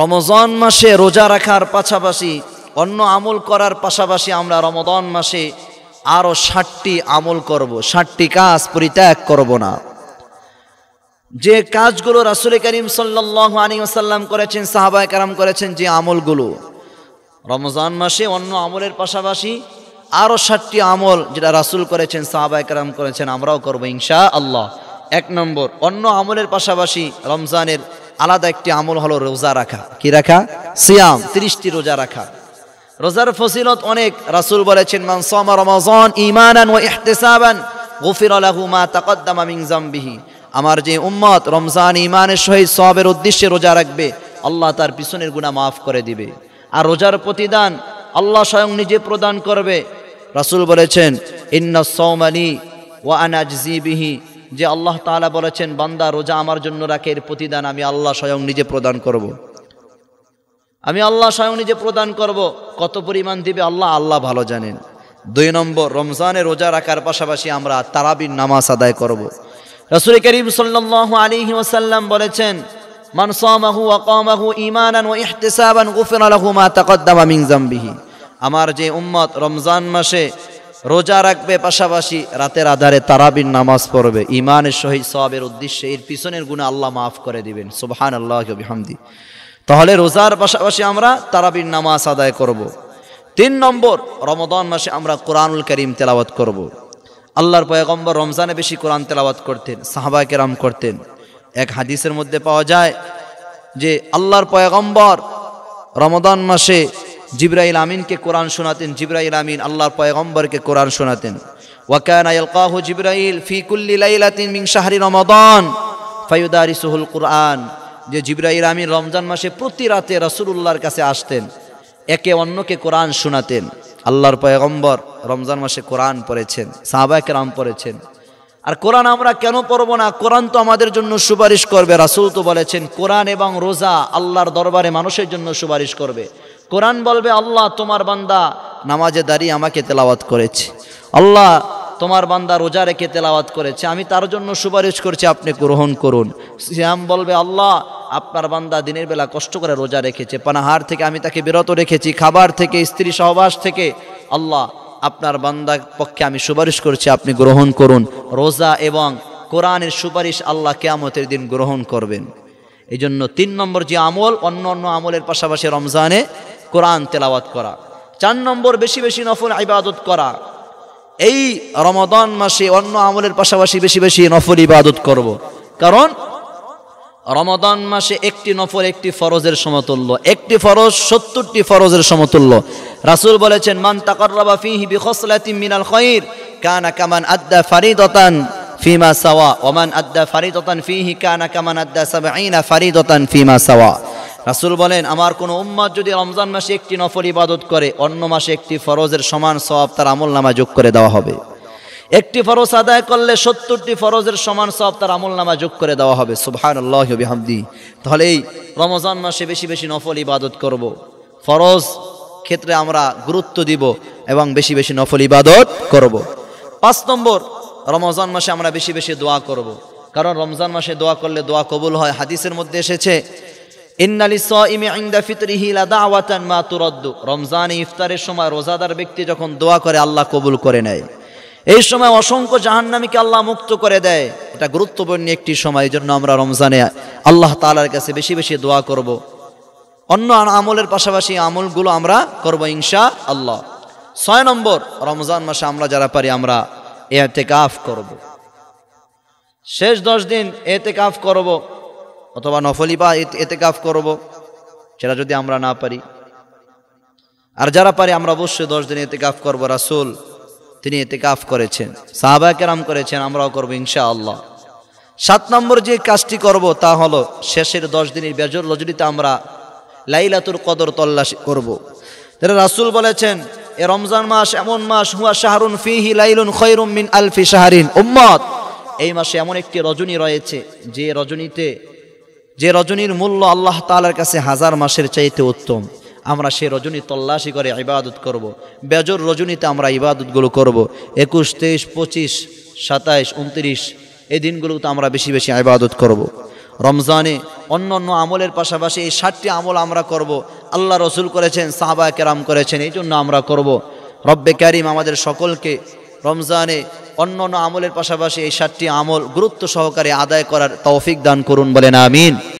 রমজান মাসে রোজা রাখার পাশাপাশি অন্য আমল করার পাশাপাশি আমরা রমদান মাসে আরও ষাটটি আমল করব ষাটটি কাজ পরিত্যাগ করব না যে কাজগুলো রাসুল করিম সাল্লাহ আলী করেছেন সাহাবায় কারাম করেছেন যে আমলগুলো রমজান মাসে অন্য আমলের পাশাপাশি আরও ষাটটি আমল যেটা রাসুল করেছেন সাহাবায় কারাম করেছেন আমরাও করবো ইনশা আল্লাহ এক নম্বর অন্য আমলের পাশাপাশি রমজানের আলাদা একটি আমল হলো রোজা রাখা কি রাখা সিয়াম তিরিশটি রোজা রাখা রোজার ফসিলত অনেক রাসুল বলেছেন মান সামা রমাজান ঈমানান ওয়া ইহতিসাবান গুফিরা লাহু মা আমার যে উম্মত রমজান ইমানের সহিত সবের উদ্দেশ্যে রোজা রাখবে আল্লাহ তার পিছনের গুনাহ মাফ করে দিবে আর রোজার প্রতিদান আল্লাহ স্বয়ং নিজে প্রদান করবে রাসুল বলেছেন ইন্না সৌমানি ওয়া আনাজিবিহি যে আল্লাহ তালা বলেছেন বান্দা রোজা আমার জন্য রাখে এর প্রতিদান আমি আল্লাহ স্বয়ং নিজে প্রদান করব। আমি আল্লাহ স্বয়ং নিজে প্রদান করব কত পরিমাণ দিবে আল্লাহ আল্লাহ ভালো জানেন দুই নম্বর রমজানে রোজা রাখার পাশাপাশি আমরা তারাবির নামাজ আদায় করব। রসুল করিম সাল্ল আলী ওসাল্লাম বলেছেন আমার যে উম্মত রমজান মাসে রোজা রাখবে পাশাপাশি রাতের আধারে তারাবিন নামাজ পড়বে ইমানের সহিত সবের উদ্দেশ্যে এর পিছনের গুণে আল্লাহ মাফ করে দিবেন সুবহান আল্লাহবিহামদি তাহলে রোজার পাশাপাশি আমরা তারাবিন নামাজ আদায় করব। তিন নম্বর রমদান মাসে আমরা কোরআনুল করিম তেলাওয়াত করব। আল্লাহর পয়গম্বর রমজানে বেশি কোরআন তেলাওয়াত করতেন সাহাবা কেরাম করতেন এক হাদিসের মধ্যে পাওয়া যায় যে আল্লাহর পয়গম্বর রমদান মাসে জিব্রাইল আমিনকে কোরআন শোনাতেন জিব্রাইল আমিন আল্লাহর পয়গম্বরকে কোরআন শোনাতেন ওয়াকানা ইয়ালকাহ জিব্রাইল ফি কুল্লি লাইলাতিন মিন শাহরি রমাদান ফায়ুদারিসুহুল কোরআন যে জিব্রাইল আমিন রমজান মাসে প্রতি রাতে রাসূলুল্লাহর কাছে আসতেন একে অন্যকে কোরআন শোনাতেন আল্লাহর পয়গম্বর রমজান মাসে কোরআন পড়েছেন সাহাবাকে রাম পড়েছেন আর কোরআন আমরা কেন পড়ব না কোরআন তো আমাদের জন্য সুপারিশ করবে রাসুল তো বলেছেন কোরআন এবং রোজা আল্লাহর দরবারে মানুষের জন্য সুপারিশ করবে কোরআন বলবে আল্লাহ তোমার বান্দা নামাজে দাঁড়িয়ে আমাকে তেলাওয়াত করেছে আল্লাহ তোমার বান্দা রোজা রেখে তেলাওয়াত করেছে আমি তার জন্য সুপারিশ করছি আপনি গ্রহণ করুন শ্যাম বলবে আল্লাহ আপনার বান্দা দিনের বেলা কষ্ট করে রোজা রেখেছে পানাহার থেকে আমি তাকে বিরত রেখেছি খাবার থেকে স্ত্রী সহবাস থেকে আল্লাহ আপনার বান্দার পক্ষে আমি সুপারিশ করছি আপনি গ্রহণ করুন রোজা এবং কোরআনের সুপারিশ আল্লাহ কেয়ামতের দিন গ্রহণ করবেন এই জন্য তিন নম্বর যে আমল অন্য অন্য আমলের পাশাপাশি রমজানে কোরআন তেলাওয়াত করা চার নম্বর বেশি বেশি নফল ইবাদত করা এই রমদান মাসে অন্য আমলের পাশাপাশি বেশি বেশি নফল ইবাদত করব। কারণ রমদান মাসে একটি নফল একটি ফরজের সমতুল্য একটি ফরজ সত্তরটি ফরজের সমতুল্য রাসুল বলেছেন মান তাকর্রাবা ফিহি বিখসলাতি মিনাল খয়ির কানা কামান আদ্দা ফারিদতান ফিমা সাওয়া ওমান আদ্দা ফারিদতান ফিহি কানা কামান আদ্দা সাবাইনা ফারিদতান ফিমা সাওয়া রাসুল বলেন আমার কোনো উম্মাদ যদি রমজান মাসে একটি নফল ইবাদত করে অন্য মাসে একটি ফরজের সমান সব তার আমল নামায় যোগ করে দেওয়া হবে একটি ফরজ আদায় করলে সত্তরটি ফরজের সমান সব তার আমল নামা যোগ করে দেওয়া হবে সুবহান আল্লাহামদি তাহলেই রমজান মাসে বেশি বেশি নফল ইবাদত করব। ফরজ ক্ষেত্রে আমরা গুরুত্ব দিব এবং বেশি বেশি নফল ইবাদত করব। পাঁচ নম্বর রমজান মাসে আমরা বেশি বেশি দোয়া করব। কারণ রমজান মাসে দোয়া করলে দোয়া কবুল হয় হাদিসের মধ্যে এসেছে রমজান ইফতারের সময় রোজাদার ব্যক্তি যখন দোয়া করে আল্লাহ কবুল করে নেয় এই সময় অসংখ্য জাহান্নামীকে আল্লাহ মুক্ত করে দেয় এটা গুরুত্বপূর্ণ একটি সময় এই জন্য আমরা রমজানে আল্লাহ তালার কাছে বেশি বেশি দোয়া করব। অন্য আমলের পাশাপাশি আমলগুলো আমরা করব ইনশা আল্লাহ ছয় নম্বর রমজান মাসে আমরা যারা পারি আমরা এতে কাফ করব শেষ দশ দিন এতে কাফ করবো অথবা নফলি বা এতে কাফ করব সেটা যদি আমরা না পারি আর যারা পারি আমরা অবশ্যই দশ দিন এতে কাফ করবো রাসুল তিনি এতে কাফ করেছেন কেরাম করেছেন আমরাও করবো ইনশা আল্লাহ সাত নম্বর যে কাজটি করব তা হলো শেষের দশ দিনের বেজর লজরিতে আমরা লাইলাতুর কদর তল্লাশি করব। তারা রাসুল বলেছেন এ রমজান মাস এমন মাস হুয়া শাহরুন ফিহি লাইলুন খৈরুম মিন আলফি শাহরিন উম্মত এই মাসে এমন একটি রজনী রয়েছে যে রজনীতে যে রজনীর মূল্য আল্লাহ তালার কাছে হাজার মাসের চাইতে উত্তম আমরা সে রজনী তল্লাশি করে ইবাদত করব। বেজর রজনীতে আমরা ইবাদতগুলো করব। একুশ তেইশ পঁচিশ সাতাইশ উনত্রিশ এই দিনগুলোতে আমরা বেশি বেশি ইবাদত করব। রমজানে অন্য অন্য আমলের পাশাপাশি এই ষাটটি আমল আমরা করব। আল্লাহ রসুল করেছেন সাহাবা কেরাম করেছেন এই জন্য আমরা করব। রব্বে ক্যারিম আমাদের সকলকে রমজানে অন্য অন্য আমলের পাশাপাশি এই সাতটি আমল গুরুত্ব সহকারে আদায় করার তৌফিক দান করুন বলেন আমিন